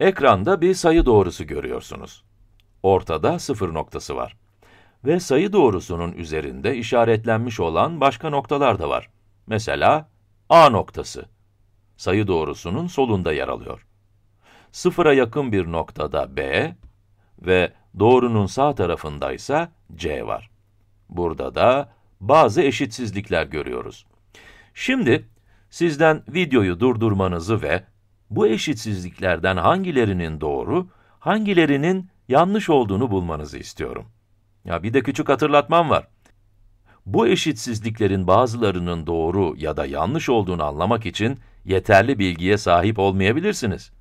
Ekranda bir sayı doğrusu görüyorsunuz. Ortada sıfır noktası var. Ve sayı doğrusunun üzerinde işaretlenmiş olan başka noktalar da var. Mesela A noktası. Sayı doğrusunun solunda yer alıyor. Sıfıra yakın bir noktada B ve doğrunun sağ tarafındaysa C var. Burada da bazı eşitsizlikler görüyoruz. Şimdi sizden videoyu durdurmanızı ve bu eşitsizliklerden hangilerinin doğru, hangilerinin yanlış olduğunu bulmanızı istiyorum. Ya bir de küçük hatırlatmam var. Bu eşitsizliklerin bazılarının doğru ya da yanlış olduğunu anlamak için yeterli bilgiye sahip olmayabilirsiniz.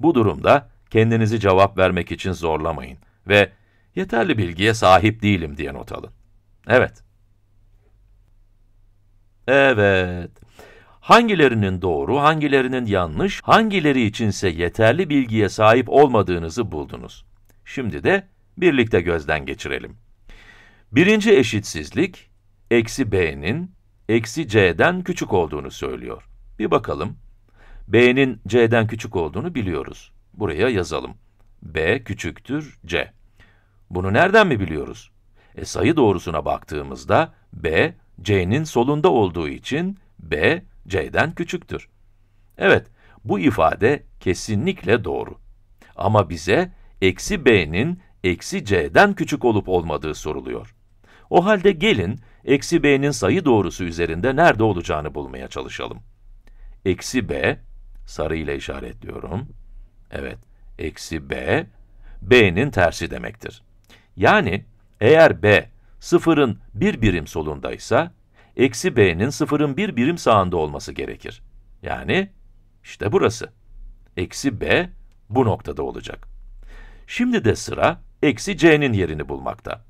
Bu durumda kendinizi cevap vermek için zorlamayın ve yeterli bilgiye sahip değilim diye not alın. Evet. Evet hangilerinin doğru, hangilerinin yanlış, hangileri içinse yeterli bilgiye sahip olmadığınızı buldunuz. Şimdi de birlikte gözden geçirelim. Birinci eşitsizlik, eksi b'nin, eksi c'den küçük olduğunu söylüyor. Bir bakalım. b'nin c'den küçük olduğunu biliyoruz. Buraya yazalım. b küçüktür c. Bunu nereden mi biliyoruz? E sayı doğrusuna baktığımızda b, c'nin solunda olduğu için b c'den küçüktür. Evet, bu ifade kesinlikle doğru. Ama bize eksi b'nin eksi c'den küçük olup olmadığı soruluyor. O halde gelin, eksi b'nin sayı doğrusu üzerinde nerede olacağını bulmaya çalışalım. Eksi b, sarı ile işaretliyorum. Evet, eksi b, b'nin tersi demektir. Yani eğer b sıfırın bir birim solundaysa, eksi b'nin sıfırın bir birim sağında olması gerekir. Yani işte burası. Eksi b bu noktada olacak. Şimdi de sıra eksi c'nin yerini bulmakta.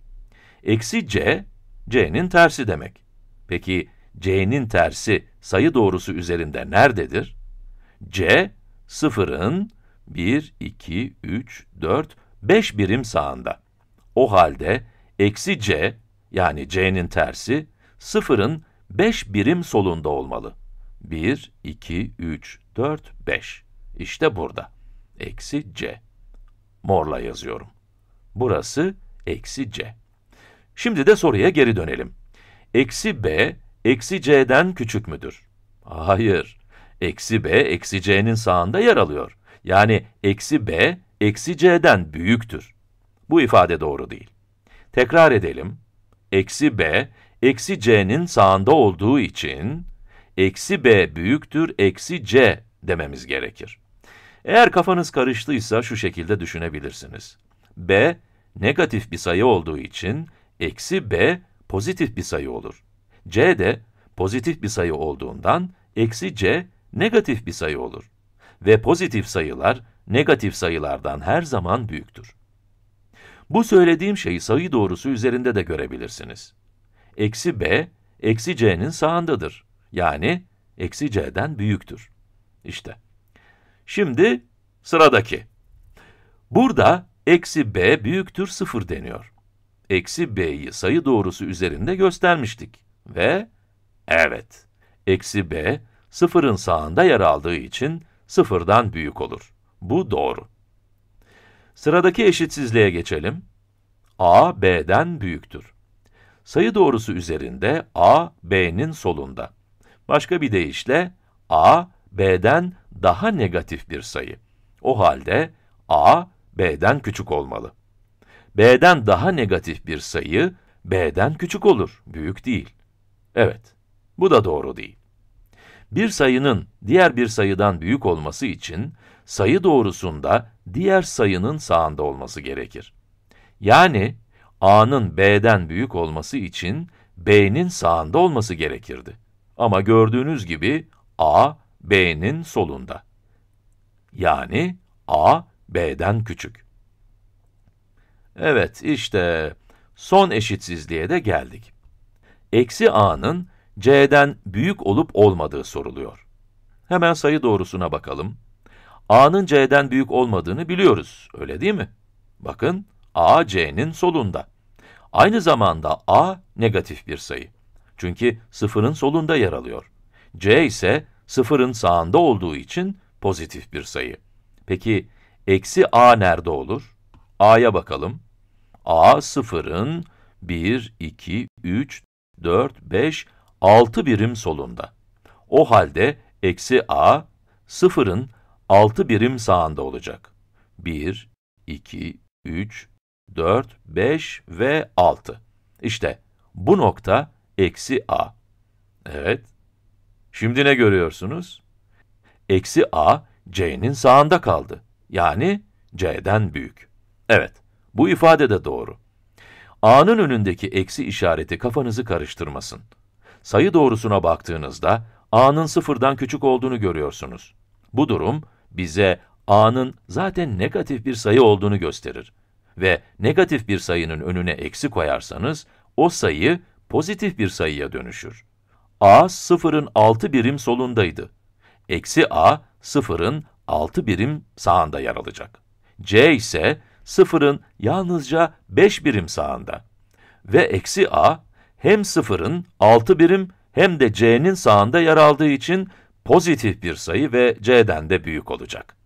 Eksi c, c'nin tersi demek. Peki c'nin tersi sayı doğrusu üzerinde nerededir? c, sıfırın 1, 2, 3, 4, 5 birim sağında. O halde eksi c, yani c'nin tersi, sıfırın 5 birim solunda olmalı. 1, 2, 3, 4, 5. İşte burada. Eksi c. Morla yazıyorum. Burası eksi c. Şimdi de soruya geri dönelim. Eksi b, eksi c'den küçük müdür? Hayır. Eksi b, eksi c'nin sağında yer alıyor. Yani eksi b, eksi c'den büyüktür. Bu ifade doğru değil. Tekrar edelim. Eksi b, eksi c'nin sağında olduğu için eksi b büyüktür eksi c dememiz gerekir. Eğer kafanız karıştıysa şu şekilde düşünebilirsiniz. b negatif bir sayı olduğu için eksi b pozitif bir sayı olur. c de pozitif bir sayı olduğundan eksi c negatif bir sayı olur. Ve pozitif sayılar negatif sayılardan her zaman büyüktür. Bu söylediğim şeyi sayı doğrusu üzerinde de görebilirsiniz eksi b, eksi c'nin sağındadır. Yani eksi c'den büyüktür. İşte. Şimdi sıradaki. Burada eksi b büyüktür 0 deniyor. Eksi b'yi sayı doğrusu üzerinde göstermiştik. Ve evet, eksi b sıfırın sağında yer aldığı için sıfırdan büyük olur. Bu doğru. Sıradaki eşitsizliğe geçelim. a b'den büyüktür sayı doğrusu üzerinde a, b'nin solunda. Başka bir deyişle a, b'den daha negatif bir sayı. O halde a, b'den küçük olmalı. b'den daha negatif bir sayı, b'den küçük olur, büyük değil. Evet, bu da doğru değil. Bir sayının diğer bir sayıdan büyük olması için, sayı doğrusunda diğer sayının sağında olması gerekir. Yani, A'nın B'den büyük olması için B'nin sağında olması gerekirdi. Ama gördüğünüz gibi A, B'nin solunda. Yani A, B'den küçük. Evet, işte son eşitsizliğe de geldik. Eksi A'nın C'den büyük olup olmadığı soruluyor. Hemen sayı doğrusuna bakalım. A'nın C'den büyük olmadığını biliyoruz, öyle değil mi? Bakın, AC'nin solunda. Aynı zamanda A negatif bir sayı. Çünkü sıfırın solunda yer alıyor. C ise sıfırın sağında olduğu için pozitif bir sayı. Peki eksi A nerede olur? A'ya bakalım. A sıfırın 1, 2, 3, 4, 5, 6 birim solunda. O halde eksi A sıfırın 6 birim sağında olacak. 1, 2, 3, 4, 5 ve 6. İşte bu nokta eksi a. Evet. Şimdi ne görüyorsunuz? Eksi a c'nin sağında kaldı. Yani c'den büyük. Evet, bu ifade de doğru. a'nın önündeki eksi işareti kafanızı karıştırmasın. Sayı doğrusuna baktığınızda a'nın sıfırdan küçük olduğunu görüyorsunuz. Bu durum bize a'nın zaten negatif bir sayı olduğunu gösterir ve negatif bir sayının önüne eksi koyarsanız, o sayı pozitif bir sayıya dönüşür. a sıfırın 6 birim solundaydı. Eksi a sıfırın 6 birim sağında yer alacak. c ise sıfırın yalnızca 5 birim sağında. Ve eksi a hem sıfırın 6 birim hem de c'nin sağında yer aldığı için pozitif bir sayı ve c'den de büyük olacak.